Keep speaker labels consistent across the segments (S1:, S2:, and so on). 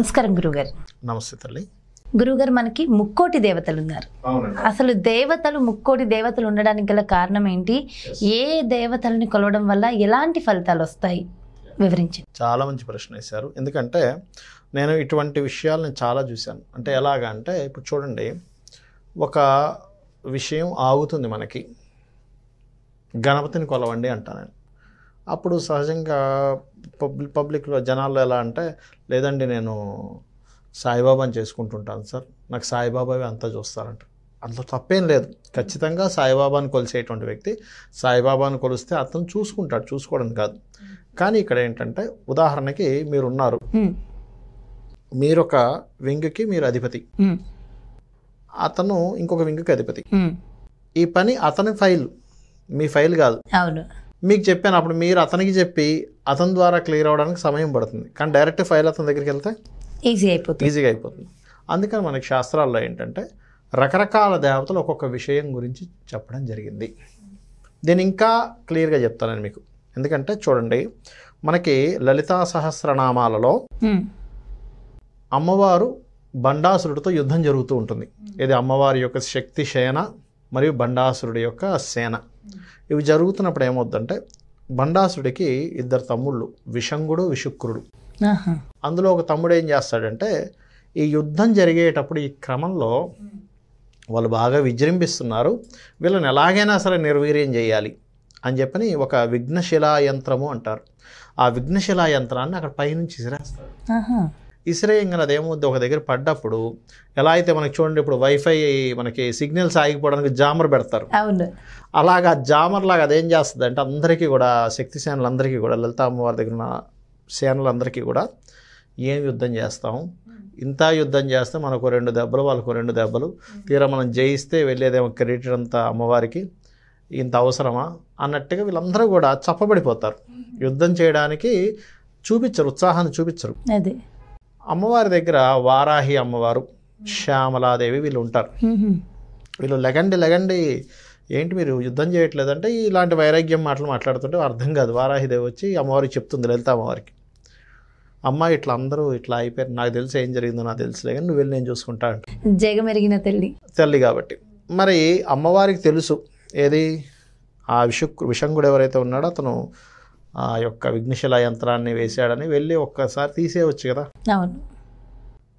S1: నమస్కారం గురుగారు నమస్తే తల్లి గురుగారు మనకి ముక్కోటి దేవతలు ఉన్నారు అసలు దేవతలు ముక్కోటి దేవతలు ఉండడానికి గల కారణం ఏంటి ఏ దేవతలని కొలవడం వల్ల ఎలాంటి ఫలితాలు వస్తాయి వివరించి
S2: చాలా మంచి ప్రశ్న వేశారు ఎందుకంటే నేను ఇటువంటి విషయాలను చాలా చూశాను అంటే ఎలాగా అంటే ఇప్పుడు చూడండి ఒక విషయం ఆగుతుంది మనకి గణపతిని కొలవండి అంటాను అప్పుడు సహజంగా పబ్లిక్ పబ్లిక్లో జనాలు ఎలా అంటే లేదండి నేను సాయిబాబాని చేసుకుంటుంటాను సార్ నాకు సాయిబాబావి అంతా చూస్తారంట అందులో తప్పేం లేదు ఖచ్చితంగా సాయిబాబాను కొలిసేటువంటి వ్యక్తి సాయిబాబాను కొలిస్తే అతను చూసుకుంటాడు చూసుకోవడం కాదు కానీ ఇక్కడ ఏంటంటే ఉదాహరణకి మీరున్నారు మీరొక వింగ్కి మీరు అధిపతి అతను ఇంకొక వింగ్కి అధిపతి ఈ పని అతని ఫైల్ మీ ఫైల్ కాదు అవును మీకు చెప్పాను అప్పుడు మీరు అతనికి చెప్పి అతని ద్వారా క్లియర్ అవడానికి సమయం పడుతుంది కానీ డైరెక్ట్ ఫైల్ అతని దగ్గరికి వెళ్తే ఈజీ అయిపోతుంది ఈజీగా అయిపోతుంది అందుకని మనకి శాస్త్రాల్లో ఏంటంటే రకరకాల దేవతలు ఒక్కొక్క విషయం గురించి చెప్పడం జరిగింది దీని ఇంకా క్లియర్గా చెప్తానని మీకు ఎందుకంటే చూడండి మనకి లలితా సహస్రనామాలలో అమ్మవారు బండాసురుడితో యుద్ధం జరుగుతూ ఉంటుంది ఇది అమ్మవారి యొక్క శక్తి సేన మరియు బండాసురుడి యొక్క సేన ఇవి జరుగుతున్నప్పుడు ఏమవుతుందంటే బండాసుడికి ఇద్దరు తమ్ముళ్ళు విషంగుడు విషుక్రుడు అందులో ఒక తమ్ముడు ఏం చేస్తాడంటే ఈ యుద్ధం జరిగేటప్పుడు ఈ క్రమంలో వాళ్ళు బాగా విజృంభిస్తున్నారు వీళ్ళని ఎలాగైనా సరే నిర్వీర్యం చేయాలి అని చెప్పని ఒక విఘ్నశిలా యంత్రము అంటారు ఆ విఘ్నశిలా యంత్రాన్ని అక్కడ పైనుంచి విసిరేస్తారు ఇసిరేయంగా అదేమవుద్ది ఒక దగ్గర పడ్డప్పుడు ఎలా అయితే మనకి చూడండి ఇప్పుడు వైఫై మనకి సిగ్నల్స్ ఆగిపోవడానికి జామర్ పెడతారు అవును అలాగా జామర్ లాగా అదేం చేస్తుంది అంటే అందరికీ కూడా శక్తి సేనలందరికీ కూడా లలిత అమ్మవారి దగ్గర ఉన్న సేనలందరికీ కూడా ఏం యుద్ధం చేస్తాం ఇంత యుద్ధం చేస్తే మనకు రెండు దెబ్బలు వాళ్ళకు రెండు దెబ్బలు తీరా మనం జయిస్తే వెళ్ళేదేమో క్రెడిట్ అంతా అమ్మవారికి ఇంత అవసరమా అన్నట్టుగా వీళ్ళందరూ కూడా చప్పబడిపోతారు యుద్ధం చేయడానికి చూపించరు ఉత్సాహాన్ని చూపించరు అదే అమ్మవారి దగ్గర వారాహి అమ్మవారు hmm. శ్యామలాదేవి వీళ్ళు ఉంటారు వీళ్ళు లెగండి లెగండి ఏంటి మీరు యుద్ధం చేయట్లేదంటే ఇలాంటి వైరాగ్యం మాటలు మాట్లాడుతుంటే అర్థం కాదు వారాహిదేవి వచ్చి అమ్మవారికి చెప్తుంది లలిత అమ్మవారికి అమ్మ ఇట్లా అందరూ ఇట్లా అయిపోయారు నాకు తెలిసి ఏం జరిగిందో నాకు తెలుసులే కానీ నువ్వు వెళ్ళి నేను చూసుకుంటా
S1: జగమెరిగిన తల్లి
S2: తల్లి కాబట్టి మరి అమ్మవారికి తెలుసు ఏది ఆ విషు విషంగుడు ఎవరైతే ఉన్నాడో అతను ఆ యొక్క విఘ్నశిల యంత్రాన్ని వేశాడని వెళ్ళి ఒక్కసారి తీసేయవచ్చు కదా అవును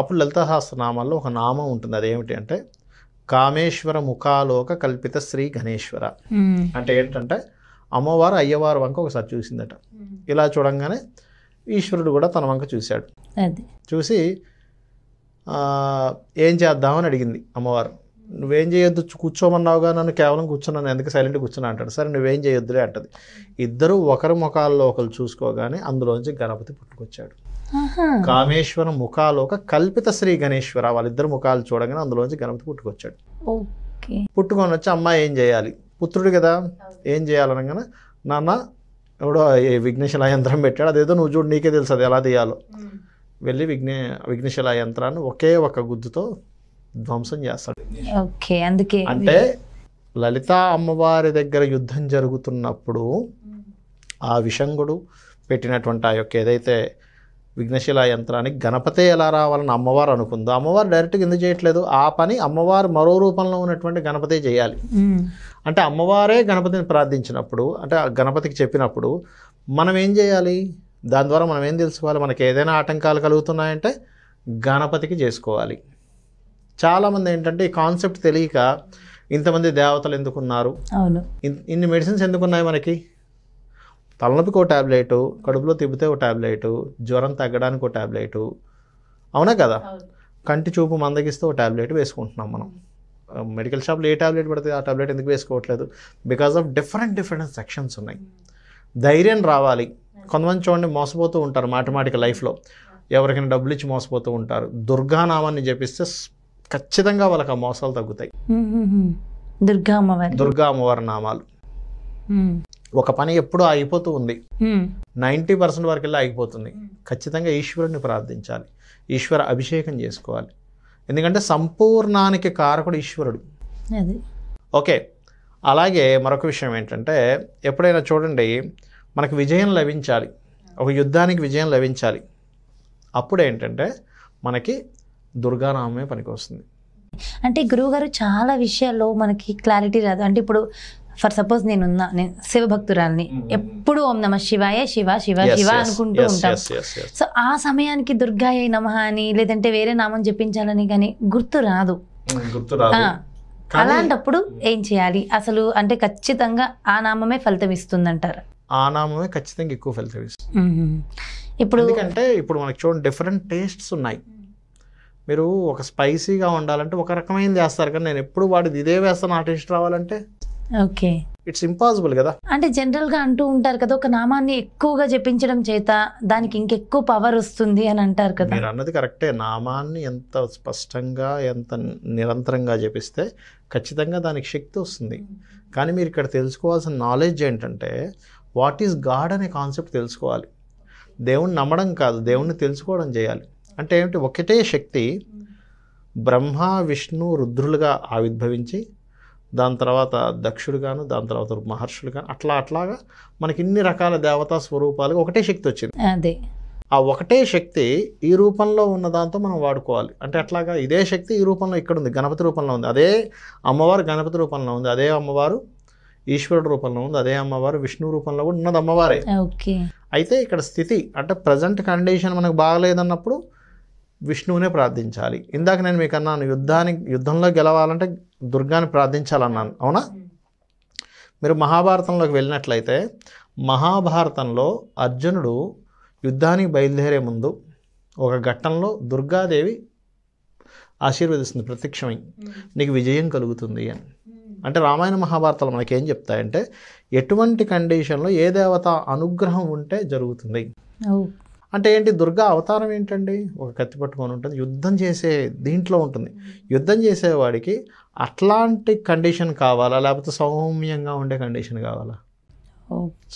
S2: అప్పుడు లలిత సహస్రనామాల్లో ఒక నామం ఉంటుంది అదేమిటి అంటే కామేశ్వర ముఖాలోక కల్పిత శ్రీ గణేశ్వర అంటే ఏంటంటే అమ్మవారు అయ్యవారు వంక ఒకసారి చూసిందట ఇలా చూడంగానే ఈశ్వరుడు కూడా తన వంక చూశాడు చూసి ఏం చేద్దామని అడిగింది అమ్మవారు నువ్వేం చేయొద్దు కూర్చోమన్నావుగా నన్ను కేవలం కూర్చున్నాను ఎందుకు సైలెంట్ కూర్చున్నా అంటాడు సరే నువ్వేం చేయొద్దులే అంటది ఇద్దరు ఒకరి ముఖాల్లో ఒకరు చూసుకోగానే అందులోంచి గణపతి పుట్టుకొచ్చాడు కామేశ్వర ఒక కల్పిత శ్రీ గణేశ్వర వాళ్ళిద్దరు ముఖాలు చూడగానే అందులోంచి గణపతి పుట్టుకొచ్చాడు పుట్టుకొని వచ్చి అమ్మాయి ఏం చేయాలి పుత్రుడు కదా ఏం చేయాలనగానే నాన్న ఎవడో విఘ్నేశ్వర యంత్రం పెట్టాడు అదేదో నువ్వు చూడు నీకే తెలుసు అది ఎలా తీయాలో వెళ్ళి విఘ్నే విఘ్నేశ్వర యంత్రాన్ని ఒకే ఒక గుద్దుతో ధ్వంసం చేస్తాడు
S1: ఓకే అందుకే అంటే
S2: లలిత అమ్మవారి దగ్గర యుద్ధం జరుగుతున్నప్పుడు ఆ విషంగుడు పెట్టినటువంటి ఆ యొక్క ఏదైతే విఘ్నశిల యంత్రానికి గణపతే ఎలా రావాలని అమ్మవారు అనుకుందో అమ్మవారు డైరెక్ట్గా ఎందుకు చేయట్లేదు ఆ పని అమ్మవారు మరో రూపంలో ఉన్నటువంటి గణపతే చేయాలి అంటే అమ్మవారే గణపతిని ప్రార్థించినప్పుడు అంటే గణపతికి చెప్పినప్పుడు మనం ఏం చేయాలి దాని ద్వారా మనం ఏం తెలుసుకోవాలి మనకి ఏదైనా ఆటంకాలు కలుగుతున్నాయంటే గణపతికి చేసుకోవాలి చాలామంది ఏంటంటే ఈ కాన్సెప్ట్ తెలియక ఇంతమంది దేవతలు ఎందుకున్నారు అవును ఇన్ని మెడిసిన్స్ ఎందుకున్నాయి మనకి తలనొప్పికి ఒక ట్యాబ్లెట్ కడుపులో తిప్పితే ఓ ట్యాబ్లెట్ జ్వరం తగ్గడానికి ఒక ట్యాబ్లెట్ అవునా కదా కంటి చూపు మందగిస్తే ఓ ట్యాబ్లెట్ వేసుకుంటున్నాం మనం మెడికల్ షాప్లో ఏ ట్యాబ్లెట్ పడితే ఆ ట్యాబ్లెట్ ఎందుకు వేసుకోవట్లేదు because of different different sections ఉన్నాయి ధైర్యం రావాలి కొంతమంది చూడండి మోసపోతూ ఉంటారు మాటమాటిక లైఫ్లో ఎవరికైనా డబ్బులు ఇచ్చి మోసపోతూ ఉంటారు దుర్గానామాన్ని చెప్పిస్తే ఖచ్చితంగా వాళ్ళకి ఆ మోసాలు తగ్గుతాయి దుర్గా అమ్మవారి నామాలు ఒక పని ఎప్పుడూ ఆగిపోతూ ఉంది నైంటీ పర్సెంట్ వరకు వెళ్ళి ఆగిపోతుంది ఖచ్చితంగా ఈశ్వరుని ప్రార్థించాలి ఈశ్వర అభిషేకం చేసుకోవాలి ఎందుకంటే సంపూర్ణానికి కారకుడు ఈశ్వరుడు ఓకే అలాగే మరొక విషయం ఏంటంటే ఎప్పుడైనా చూడండి మనకు విజయం లభించాలి ఒక యుద్ధానికి విజయం లభించాలి అప్పుడు ఏంటంటే మనకి దుర్గానామే పనికొస్తుంది
S1: అంటే గారు చాలా విషయాల్లో మనకి క్లారిటీ రాదు అంటే ఇప్పుడు ఫర్ సపోజ్ నేను శివభక్తురాల్ని ఎప్పుడు ఓం నమ శివాయ శివ శివ శివ అనుకుంటూ ఉంటాం సో ఆ సమయానికి దుర్గాయ నమ అని లేదంటే వేరే నామం చెప్పించాలని కానీ గుర్తు రాదు అలాంటప్పుడు ఏం చేయాలి అసలు అంటే ఖచ్చితంగా ఆ నామమే ఫలితం అంటారు
S2: ఆ నామే ఖచ్చితంగా ఎక్కువ ఫలితం ఇస్తుంది ఇప్పుడు ఎందుకంటే ఇప్పుడు మనకి చూడండి డిఫరెంట్ టేస్ట్స్ ఉన్నాయి మీరు ఒక స్పైసీగా ఉండాలంటే ఒక రకమైన చేస్తారు కానీ నేను ఎప్పుడు వాడిది ఇదే వేస్తాను ఆర్టిస్ట్ టేస్ట్ రావాలంటే ఓకే ఇట్స్ ఇంపాసిబుల్ కదా
S1: అంటే జనరల్ గా అంటూ ఉంటారు కదా ఒక నామాన్ని ఎక్కువగా జపించడం చేత దానికి ఇంకెక్కువ పవర్ వస్తుంది అని అంటారు కదా మీరు
S2: అన్నది కరెక్టే నామాన్ని ఎంత స్పష్టంగా ఎంత నిరంతరంగా జపిస్తే ఖచ్చితంగా దానికి శక్తి వస్తుంది కానీ మీరు ఇక్కడ తెలుసుకోవాల్సిన నాలెడ్జ్ ఏంటంటే వాట్ ఈస్ గాడ్ అనే కాన్సెప్ట్ తెలుసుకోవాలి దేవుణ్ణి నమ్మడం కాదు దేవుణ్ణి తెలుసుకోవడం చేయాలి అంటే ఏమిటి ఒకటే శక్తి బ్రహ్మ విష్ణు రుద్రులుగా ఆవిర్భవించి దాని తర్వాత దక్షుడుగాను దాని తర్వాత మహర్షులు కాను అట్లా అట్లాగా మనకి ఇన్ని రకాల దేవతా స్వరూపాలుగా ఒకటే శక్తి వచ్చింది అదే ఆ ఒకటే శక్తి ఈ రూపంలో ఉన్న దాంతో మనం వాడుకోవాలి అంటే అట్లాగా ఇదే శక్తి ఈ రూపంలో ఇక్కడ ఉంది గణపతి రూపంలో ఉంది అదే అమ్మవారు గణపతి రూపంలో ఉంది అదే అమ్మవారు ఈశ్వరుడు రూపంలో ఉంది అదే అమ్మవారు విష్ణు రూపంలో కూడా ఉన్నది అమ్మవారే అయితే ఇక్కడ స్థితి అంటే ప్రజెంట్ కండిషన్ మనకు బాగలేదన్నప్పుడు విష్ణువునే ప్రార్థించాలి ఇందాక నేను మీకు అన్నాను యుద్ధానికి యుద్ధంలో గెలవాలంటే దుర్గాని ప్రార్థించాలన్నాను అవునా మీరు మహాభారతంలోకి వెళ్ళినట్లయితే మహాభారతంలో అర్జునుడు యుద్ధానికి బయలుదేరే ముందు ఒక ఘట్టంలో దుర్గాదేవి ఆశీర్వదిస్తుంది ప్రత్యక్షమై నీకు విజయం కలుగుతుంది అని అంటే రామాయణ మహాభారతాలు మనకేం చెప్తాయంటే ఎటువంటి కండిషన్లో ఏ దేవత అనుగ్రహం ఉంటే జరుగుతుంది అంటే ఏంటి దుర్గా అవతారం ఏంటండి ఒక కత్తి పట్టుకొని ఉంటుంది యుద్ధం చేసే దీంట్లో ఉంటుంది యుద్ధం చేసేవాడికి అట్లాంటి కండిషన్ కావాలా లేకపోతే సౌమ్యంగా ఉండే కండిషన్ కావాలా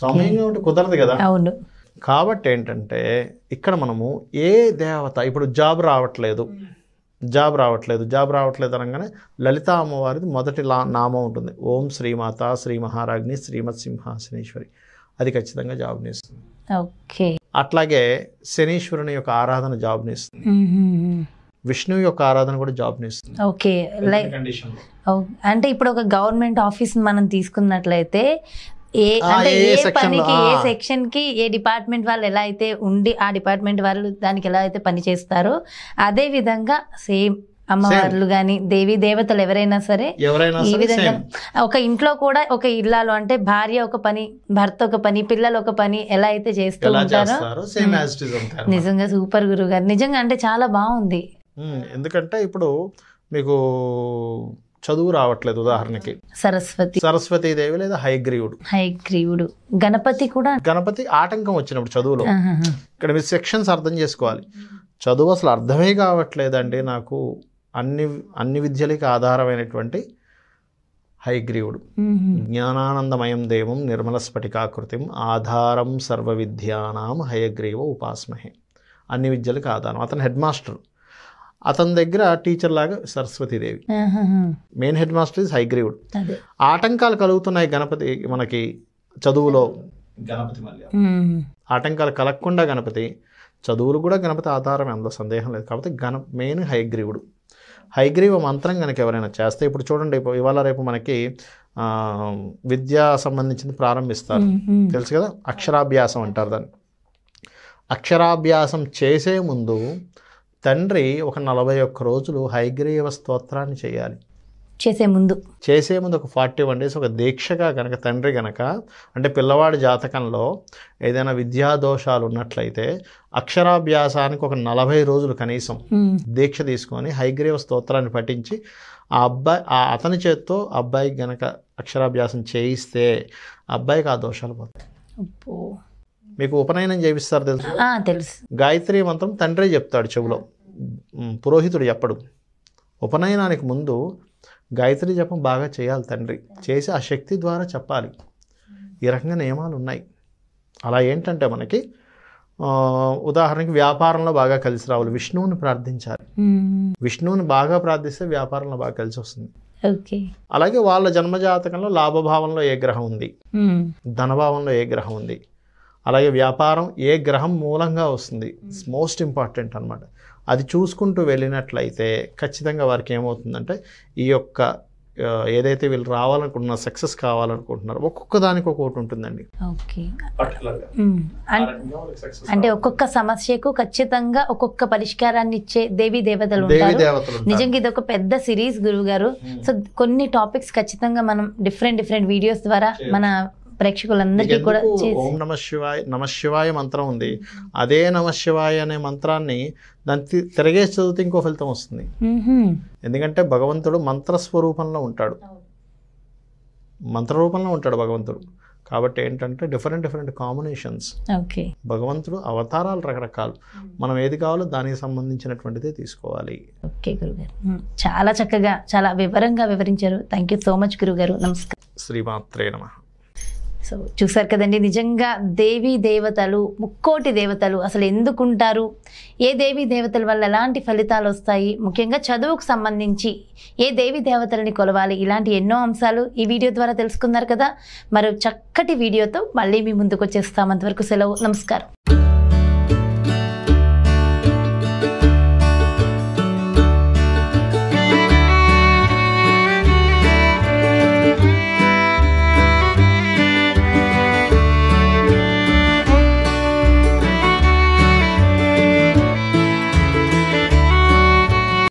S2: సౌమ్యంగా ఉంటే కుదరదు కదా అవును కాబట్టి ఏంటంటే ఇక్కడ మనము ఏ దేవత ఇప్పుడు జాబ్ రావట్లేదు జాబ్ రావట్లేదు జాబ్ రావట్లేదు అనగానే లలిత అమ్మవారిది మొదటి లా నామం ఉంటుంది ఓం శ్రీమాత శ్రీ మహారాజ్ని శ్రీమత్ సింహాసనేశ్వరి అది ఖచ్చితంగా జాబ్ నేస్తుంది ఓకే అట్లాగే శనీశ్వరుని యొక్క ఆరాధన జాబ్ని ఇస్తుంది విష్ణు యొక్క ఆరాధన కూడా జాబ్ని ఇస్తుంది
S1: ఓకే లైక్ అంటే ఇప్పుడు ఒక గవర్నమెంట్ ఆఫీస్ మనం తీసుకున్నట్లయితే ఏ అంటే ఏ పనికి ఏ సెక్షన్ కి ఏ డిపార్ట్మెంట్ వాళ్ళు ఎలా అయితే ఉండి ఆ డిపార్ట్మెంట్ వాళ్ళు దానికి ఎలా అయితే పని చేస్తారో అదే విధంగా సేమ్ అమ్మవార్లు గాని దేవి దేవతలు ఎవరైనా సరే ఈ విధంగా ఒక ఇంట్లో కూడా ఒక ఇల్లాలు అంటే భార్య ఒక పని భర్త ఒక పని పిల్లలు ఒక పని ఎలా అయితే చేస్తూ ఉంటారో నిజంగా సూపర్ గురువు గారు నిజంగా అంటే చాలా బాగుంది
S2: ఎందుకంటే ఇప్పుడు మీకు చదువు రావట్లేదు ఉదాహరణకి సరస్వతి సరస్వతి దేవి లేదా హైగ్రీవుడు హైగ్రీవుడు గణపతి కూడా గణపతి ఆటంకం వచ్చినప్పుడు చదువులో ఇక్కడ మీరు సెక్షన్స్ అర్థం చేసుకోవాలి చదువు అసలు అర్థమే కావట్లేదండి నాకు అన్ని అన్ని విద్యలకి ఆధారమైనటువంటి హైగ్రీవుడు జ్ఞానానందమయం దేవం నిర్మల స్ఫటికాకృతిం ఆధారం సర్వ విద్యానాం హయగ్రీవ ఉపాస్మహే అన్ని విద్యలకు ఆధారం అతను హెడ్ మాస్టర్ అతని దగ్గర టీచర్ లాగా Saraswatidevi main head master is హైగ్రీవుడు ఆటంకాలు కలుగుతున్నాయి గణపతి మనకి చదువులో గణపతి మళ్ళీ ఆటంకాలు కలగకుండా గణపతి చదువులు కూడా గణపతి ఆధారం ఎంతో సందేహం లేదు కాబట్టి గణ మెయిన్ హైగ్రీవుడు హైగ్రీవ మంత్రం కనుక ఎవరైనా చేస్తే ఇప్పుడు చూడండి ఇవాళ రేపు మనకి విద్యా సంబంధించింది ప్రారంభిస్తారు తెలుసు కదా అక్షరాభ్యాసం అంటారు దాన్ని అక్షరాభ్యాసం చేసే ముందు తండ్రి ఒక నలభై ఒక్క రోజులు హైగ్రీవ స్తోత్రాన్ని చేయాలి చేసే ముందు చేసే ముందు ఒక ఫార్టీ వన్ డేస్ ఒక దీక్షగా కనుక తండ్రి కనుక అంటే పిల్లవాడి జాతకంలో ఏదైనా విద్యా దోషాలు ఉన్నట్లయితే అక్షరాభ్యాసానికి ఒక నలభై రోజులు కనీసం దీక్ష తీసుకొని హైగ్రీవ స్తోత్రాన్ని పఠించి ఆ అబ్బాయి ఆ అతని చేత్తో అబ్బాయికి గనక అక్షరాభ్యాసం చేయిస్తే అబ్బాయికి ఆ దోషాలు పోతాయి మీకు ఉపనయనం చేపిస్తారు తెలుసు తెలుసు గాయత్రి మంత్రం తండ్రి చెప్తాడు చెవులో పురోహితుడు ఎప్పుడు ఉపనయనానికి ముందు గాయత్రి జపం బాగా చేయాలి తండ్రి చేసి ఆ శక్తి ద్వారా చెప్పాలి ఈ రకంగా నియమాలు ఉన్నాయి అలా ఏంటంటే మనకి ఉదాహరణకి వ్యాపారంలో బాగా కలిసి రావాలి విష్ణువుని ప్రార్థించాలి hmm. విష్ణువుని బాగా ప్రార్థిస్తే వ్యాపారంలో బాగా కలిసి వస్తుంది అలాగే వాళ్ళ జన్మజాతకంలో లాభభావంలో ఏ గ్రహం ఉంది hmm. ధనభావంలో ఏ గ్రహం ఉంది అలాగే వ్యాపారం ఏ గ్రహం మూలంగా వస్తుంది మోస్ట్ ఇంపార్టెంట్ అనమాట అది చూసుకుంటూ వెళ్ళినట్లయితే ఖచ్చితంగా వారికి ఏమవుతుందంటే ఈ యొక్క ఏదైతే వీళ్ళు రావాలనుకుంటున్న సక్సెస్ కావాలనుకుంటున్నారో ఒక్కొక్క దానికి ఒక్కొక్కటి ఉంటుందండి
S1: అంటే ఒక్కొక్క సమస్యకు ఖచ్చితంగా ఒక్కొక్క పరిష్కారాన్ని ఇచ్చే దేవి దేవతలు నిజంగా ఇది ఒక పెద్ద సిరీస్ గురువు గారు సో కొన్ని టాపిక్స్ ఖచ్చితంగా మనం డిఫరెంట్ డిఫరెంట్ వీడియోస్ ద్వారా మన ప్రేక్షకులందరికీ కూడా ఓం
S2: నమ శివాయ నమ శివాయ మంత్రం ఉంది అదే నమ శివాయ అనే మంత్రాన్ని దాన్ని తిరగేసి చదివితే ఇంకో ఫలితం వస్తుంది ఎందుకంటే భగవంతుడు మంత్రస్వరూపంలో ఉంటాడు మంత్ర రూపంలో ఉంటాడు భగవంతుడు కాబట్టి ఏంటంటే డిఫరెంట్ డిఫరెంట్ కాంబినేషన్స్ ఓకే భగవంతుడు అవతారాలు రకరకాలు మనం ఏది కావాలో దానికి సంబంధించినటువంటిది తీసుకోవాలి ఓకే గురుగారు
S1: చాలా చక్కగా చాలా వివరంగా వివరించారు థ్యాంక్ యూ సో మచ్ గురుగారు నమస్కారం
S2: శ్రీమాత్రే నమ
S1: సో చూసారు కదండి నిజంగా దేవీ దేవతలు ముక్కోటి దేవతలు అసలు ఎందుకుంటారు ఏ దేవీ దేవతల వల్ల ఎలాంటి ఫలితాలు వస్తాయి ముఖ్యంగా చదువుకు సంబంధించి ఏ దేవీ దేవతలని కొలవాలి ఇలాంటి ఎన్నో అంశాలు ఈ వీడియో ద్వారా తెలుసుకున్నారు కదా మరో చక్కటి వీడియోతో మళ్ళీ మీ ముందుకు వచ్చేస్తాం అంతవరకు సెలవు నమస్కారం